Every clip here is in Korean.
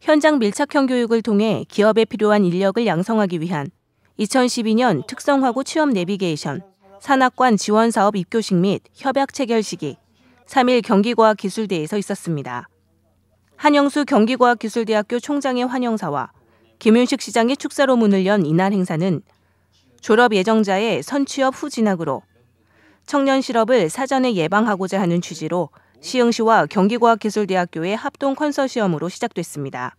현장 밀착형 교육을 통해 기업에 필요한 인력을 양성하기 위한 2012년 특성화고 취업 내비게이션, 산학관 지원사업 입교식 및 협약 체결 시기 3일 경기과학기술대에서 있었습니다. 한영수 경기과학기술대학교 총장의 환영사와 김윤식 시장의 축사로 문을 연 이날 행사는 졸업 예정자의 선취업 후 진학으로 청년 실업을 사전에 예방하고자 하는 취지로 시흥시와 경기과학기술대학교의 합동 컨소시엄으로 시작됐습니다.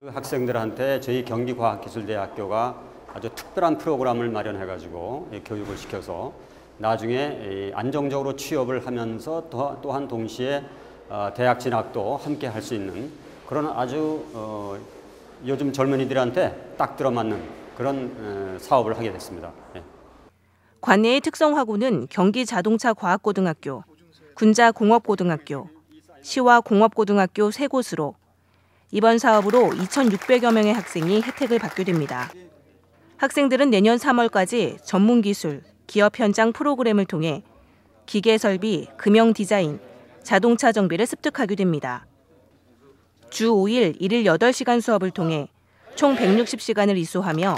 그 학생들한테 저희 경기과학기술대학교가 아주 특별한 프로그램을 마련해가지고 예, 교육을 시켜서 나중에 안정적으로 취업을 하면서 또한 동시에 어, 대학 진학도 함께 할 수 있는 그런 아주 어, 요즘 젊은이들한테 딱 들어맞는 그런 어, 사업을 하게 됐습니다. 예. 관내의 특성화고는 경기자동차과학고등학교, 군자공업고등학교, 시와공업고등학교 세 곳으로 이번 사업으로 2,600여 명의 학생이 혜택을 받게 됩니다. 학생들은 내년 3월까지 전문기술, 기업 현장 프로그램을 통해 기계 설비, 금형 디자인, 자동차 정비를 습득하게 됩니다. 주 5일 1일 8시간 수업을 통해 총 160시간을 이수하며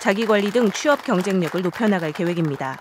자기관리 등 취업 경쟁력을 높여나갈 계획입니다.